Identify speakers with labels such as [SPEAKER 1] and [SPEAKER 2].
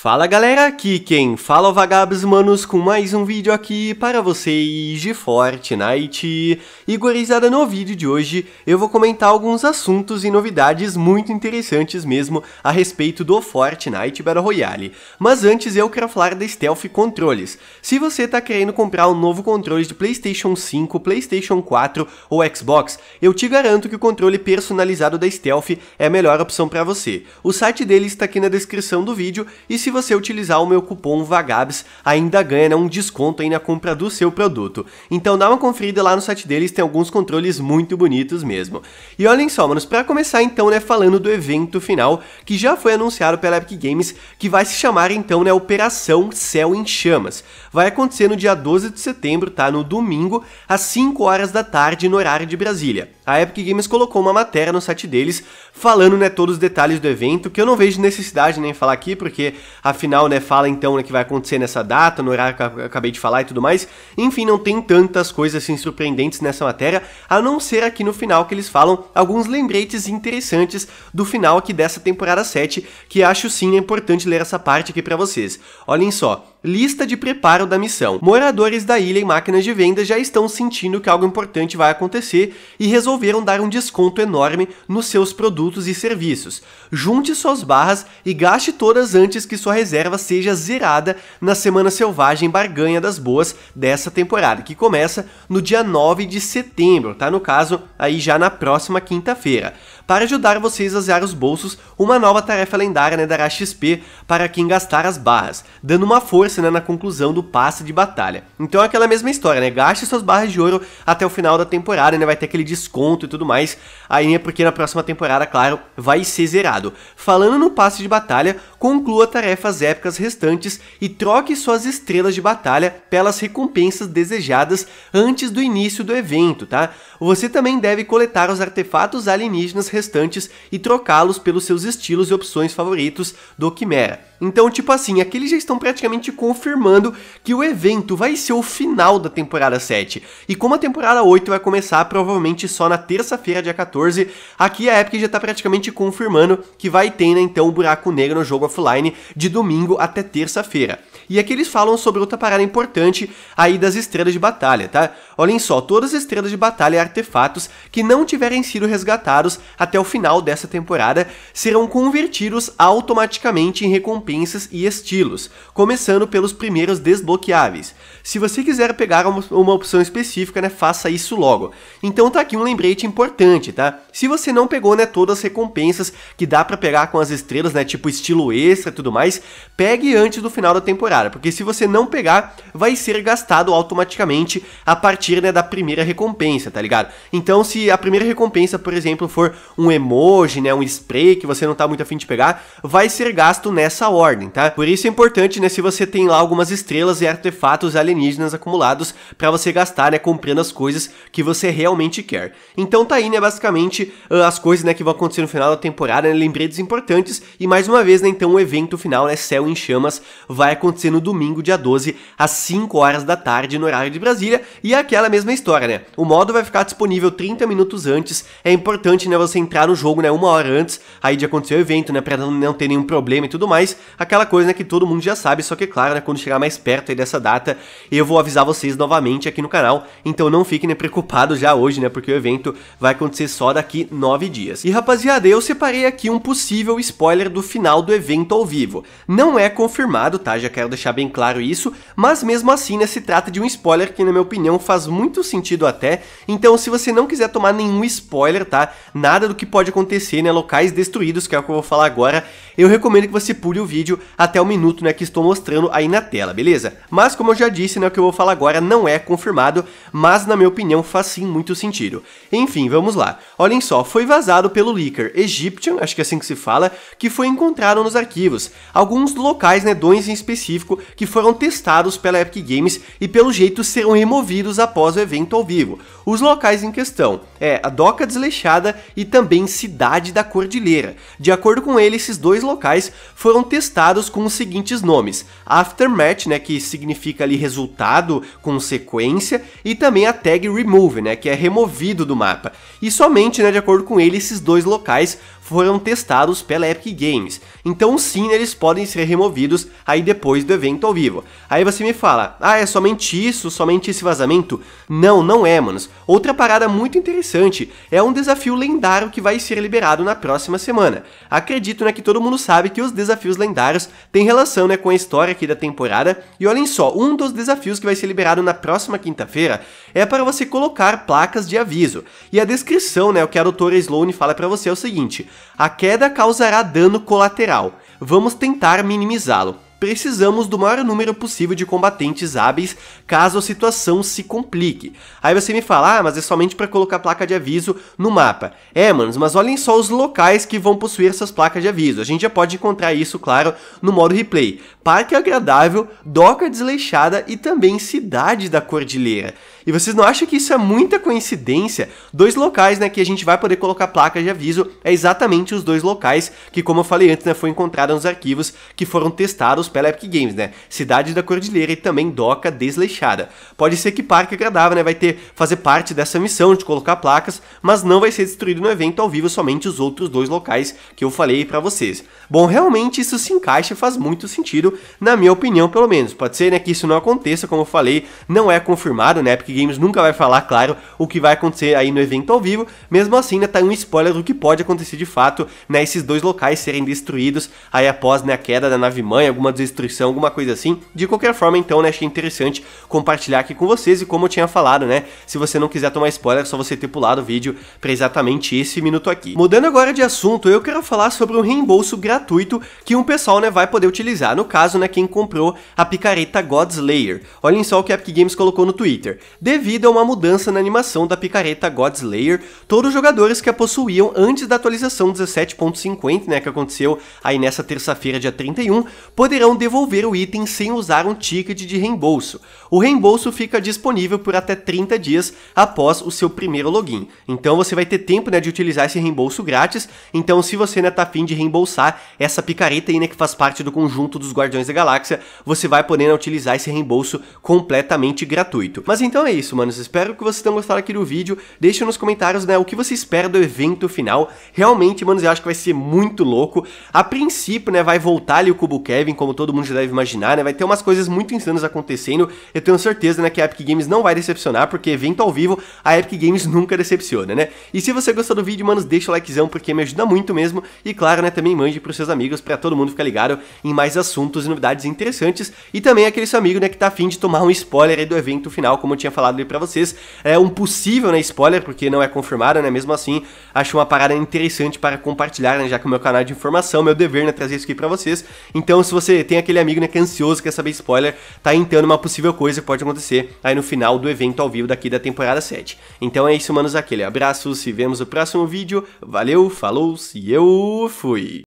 [SPEAKER 1] Fala galera, aqui quem fala é vagabos manos com mais um vídeo aqui para vocês de Fortnite. E gurizada, no vídeo de hoje eu vou comentar alguns assuntos e novidades muito interessantes mesmo a respeito do Fortnite Battle Royale. Mas antes eu quero falar da Stealth Controles. Se você tá querendo comprar um novo controle de Playstation 5, Playstation 4 ou Xbox, eu te garanto que o controle personalizado da Stealth é a melhor opção para você. O site dele está aqui na descrição do vídeo e se se você utilizar o meu cupom VAGABS, ainda ganha né, um desconto aí na compra do seu produto. Então dá uma conferida lá no site deles, tem alguns controles muito bonitos mesmo. E olhem só, manos, para começar então, né, falando do evento final, que já foi anunciado pela Epic Games, que vai se chamar então, né, Operação Céu em Chamas. Vai acontecer no dia 12 de setembro, tá, no domingo, às 5 horas da tarde no horário de Brasília a Epic Games colocou uma matéria no site deles falando né, todos os detalhes do evento, que eu não vejo necessidade nem falar aqui, porque afinal né, fala então né, que vai acontecer nessa data, no horário que eu acabei de falar e tudo mais. Enfim, não tem tantas coisas assim surpreendentes nessa matéria, a não ser aqui no final que eles falam alguns lembretes interessantes do final aqui dessa temporada 7, que acho sim é importante ler essa parte aqui para vocês. Olhem só, Lista de preparo da missão. Moradores da ilha e máquinas de venda já estão sentindo que algo importante vai acontecer e resolveram dar um desconto enorme nos seus produtos e serviços. Junte suas barras e gaste todas antes que sua reserva seja zerada na Semana Selvagem Barganha das Boas dessa temporada, que começa no dia 9 de setembro, tá? No caso, aí já na próxima quinta-feira. Para ajudar vocês a zerar os bolsos, uma nova tarefa lendária né, dará XP para quem gastar as barras, dando uma força né, na conclusão do passe de batalha. Então é aquela mesma história, né? Gaste suas barras de ouro até o final da temporada, né? Vai ter aquele desconto e tudo mais. Aí é porque na próxima temporada, claro, vai ser zerado. Falando no passe de batalha, conclua tarefas épicas restantes e troque suas estrelas de batalha pelas recompensas desejadas antes do início do evento, tá? Você também deve coletar os artefatos alienígenas restantes e trocá-los pelos seus estilos e opções favoritos do Quimera. Então, tipo assim, aqui eles já estão praticamente confirmando que o evento vai ser o final da temporada 7. E como a temporada 8 vai começar provavelmente só na terça-feira, dia 14, aqui a Epic já está praticamente confirmando que vai ter, né, então, o buraco negro no jogo offline de domingo até terça-feira. E aqui eles falam sobre outra parada importante aí das estrelas de batalha, tá? Olhem só, todas as estrelas de batalha e artefatos que não tiverem sido resgatados até o final dessa temporada serão convertidos automaticamente em recompensas e estilos, começando pelos primeiros desbloqueáveis. Se você quiser pegar uma, opção específica, né, faça isso logo. Então tá aqui um lembrete importante, tá? Se você não pegou, né, todas as recompensas que dá para pegar com as estrelas, né, tipo estilo extra e tudo mais, pegue antes do final da temporada, porque se você não pegar, vai ser gastado automaticamente a partir, né, da primeira recompensa, tá ligado? Então se a primeira recompensa, por exemplo, for um emoji, né, um spray que você não tá muito afim de pegar, vai ser gasto nessa ordem, tá? Por isso é importante, né, se você tem lá algumas estrelas e artefatos alienígenas alienígenas acumulados para você gastar, né, comprando as coisas que você realmente quer. Então tá aí, né, basicamente ah, as coisas, né, que vão acontecer no final da temporada, né, lembretes importantes e mais uma vez, né, então o evento final, né, Céu em Chamas, vai acontecer no domingo, dia 12, às 5 horas da tarde no horário de Brasília e é aquela mesma história, né? O modo vai ficar disponível 30 minutos antes. É importante, né, você entrar no jogo, né, uma hora antes aí de acontecer o evento, né, para não ter nenhum problema e tudo mais. Aquela coisa, né, que todo mundo já sabe, só que claro, né, quando chegar mais perto aí dessa data, eu vou avisar vocês novamente aqui no canal, então não fiquem né, preocupados já hoje, né, porque o evento vai acontecer só daqui nove dias. E rapaziada, eu separei aqui um possível spoiler do final do evento ao vivo. Não é confirmado, tá? Já quero deixar bem claro isso, mas mesmo assim, né, se trata de um spoiler que na minha opinião faz muito sentido até. Então, se você não quiser tomar nenhum spoiler, tá? Nada do que pode acontecer, né, locais destruídos, que é o que eu vou falar agora, eu recomendo que você pule o vídeo até o minuto, né, que estou mostrando aí na tela, beleza? Mas como eu já disse, disse, né, o que eu vou falar agora não é confirmado, mas na minha opinião faz sim muito sentido. Enfim, vamos lá. Olhem só, foi vazado pelo leaker Egyptian, acho que é assim que se fala, que foi encontrado nos arquivos. Alguns locais, nedões né, em específico, que foram testados pela Epic Games e pelo jeito serão removidos após o evento ao vivo. Os locais em questão é a Doca Desleixada e também Cidade da Cordilheira. De acordo com ele, esses dois locais foram testados com os seguintes nomes: Aftermath, né, que significa ali resumo resultado com sequência e também a tag remove, né, que é removido do mapa. E somente, né, de acordo com ele, esses dois locais foram testados pela Epic Games. Então sim, eles podem ser removidos aí depois do evento ao vivo. Aí você me fala, ah, é somente isso, somente esse vazamento? Não, não é, manos. Outra parada muito interessante é um desafio lendário que vai ser liberado na próxima semana. Acredito, né, que todo mundo sabe que os desafios lendários têm relação, né, com a história aqui da temporada. E olhem só, um dos desafios que vai ser liberado na próxima quinta-feira é para você colocar placas de aviso. E a descrição, né, o que a doutora Sloane fala para você é o seguinte: a queda causará dano colateral. Vamos tentar minimizá-lo. Precisamos do maior número possível de combatentes hábeis caso a situação se complique. Aí você me fala, ah, mas é somente para colocar placa de aviso no mapa. É, manos, mas olhem só os locais que vão possuir essas placas de aviso. A gente já pode encontrar isso, claro, no modo replay. Parque Agradável, Doca Desleixada e também Cidade da Cordilheira. E vocês não acham que isso é muita coincidência? Dois locais, né, que a gente vai poder colocar placas de aviso é exatamente os dois locais que, como eu falei antes, né, foi encontrada nos arquivos que foram testados pela Epic Games, né? Cidade da Cordilheira e também Doca Desleixada. Pode ser que Parque Agradável, né, vai ter fazer parte dessa missão de colocar placas, mas não vai ser destruído no evento ao vivo somente os outros dois locais que eu falei para vocês. Bom, realmente isso se encaixa e faz muito sentido, na minha opinião, pelo menos. Pode ser, né, que isso não aconteça, como eu falei, não é confirmado, né, Epic Games nunca vai falar, claro, o que vai acontecer aí no evento ao vivo. Mesmo assim, né, tá um spoiler do que pode acontecer de fato, né, esses dois locais serem destruídos aí após, né, a queda da nave mãe, alguma destruição, alguma coisa assim. De qualquer forma, então, né, achei interessante compartilhar aqui com vocês e como eu tinha falado, né, se você não quiser tomar spoiler, é só você ter pulado o vídeo para exatamente esse minuto aqui. Mudando agora de assunto, eu quero falar sobre um reembolso gratuito que um pessoal, né, vai poder utilizar, no caso, né, quem comprou a picareta Godslayer. Olhem só o que a Epic Games colocou no Twitter devido a uma mudança na animação da picareta Godslayer, todos os jogadores que a possuíam antes da atualização 17.50, né, que aconteceu aí nessa terça-feira, dia 31, poderão devolver o item sem usar um ticket de reembolso. O reembolso fica disponível por até 30 dias após o seu primeiro login. Então você vai ter tempo, né, de utilizar esse reembolso grátis. Então se você está né, tá afim de reembolsar essa picareta aí, né, que faz parte do conjunto dos Guardiões da Galáxia, você vai poder né, utilizar esse reembolso completamente gratuito. Mas então é é isso, manos. Espero que vocês tenham gostado aqui do vídeo. Deixa nos comentários, né, o que você espera do evento final. Realmente, manos, eu acho que vai ser muito louco. A princípio, né, vai voltar ali o Cubo Kevin, como todo mundo já deve imaginar, né? Vai ter umas coisas muito insanas acontecendo. Eu tenho certeza, né, que a Epic Games não vai decepcionar, porque evento ao vivo, a Epic Games nunca decepciona, né? E se você gostou do vídeo, manos, deixa o likezão, porque me ajuda muito mesmo. E claro, né, também mande pros seus amigos, para todo mundo ficar ligado em mais assuntos e novidades interessantes. E também aquele seu amigo, né, que tá afim de tomar um spoiler aí do evento final, como eu tinha falado falado ali pra vocês. É um possível, né, spoiler, porque não é confirmado, né, mesmo assim, acho uma parada interessante para compartilhar, né, já que o meu canal é de informação, meu dever, né, trazer isso aqui pra vocês. Então, se você tem aquele amigo, né, que é ansioso, quer saber spoiler, tá entrando uma possível coisa que pode acontecer aí no final do evento ao vivo daqui da temporada 7. Então é isso, manos, aquele abraço, se vemos no próximo vídeo, valeu, falou, se eu fui!